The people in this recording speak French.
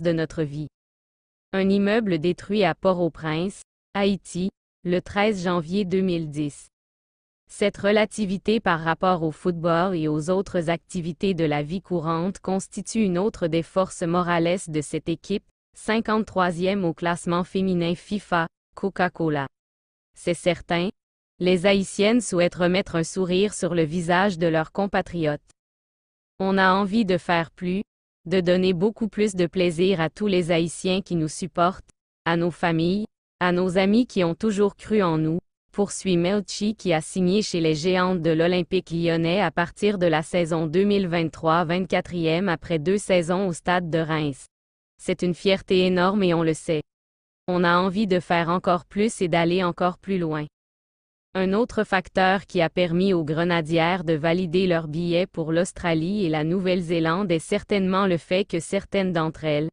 de notre vie. Un immeuble détruit à Port-au-Prince, Haïti, le 13 janvier 2010. Cette relativité par rapport au football et aux autres activités de la vie courante constitue une autre des forces morales de cette équipe, 53e au classement féminin FIFA, Coca-Cola. C'est certain, les Haïtiennes souhaitent remettre un sourire sur le visage de leurs compatriotes. On a envie de faire plus, de donner beaucoup plus de plaisir à tous les Haïtiens qui nous supportent, à nos familles, à nos amis qui ont toujours cru en nous, poursuit Melchi qui a signé chez les géantes de l'Olympique lyonnais à partir de la saison 2023-24e après deux saisons au stade de Reims. C'est une fierté énorme et on le sait. On a envie de faire encore plus et d'aller encore plus loin. Un autre facteur qui a permis aux grenadières de valider leurs billets pour l'Australie et la Nouvelle-Zélande est certainement le fait que certaines d'entre elles,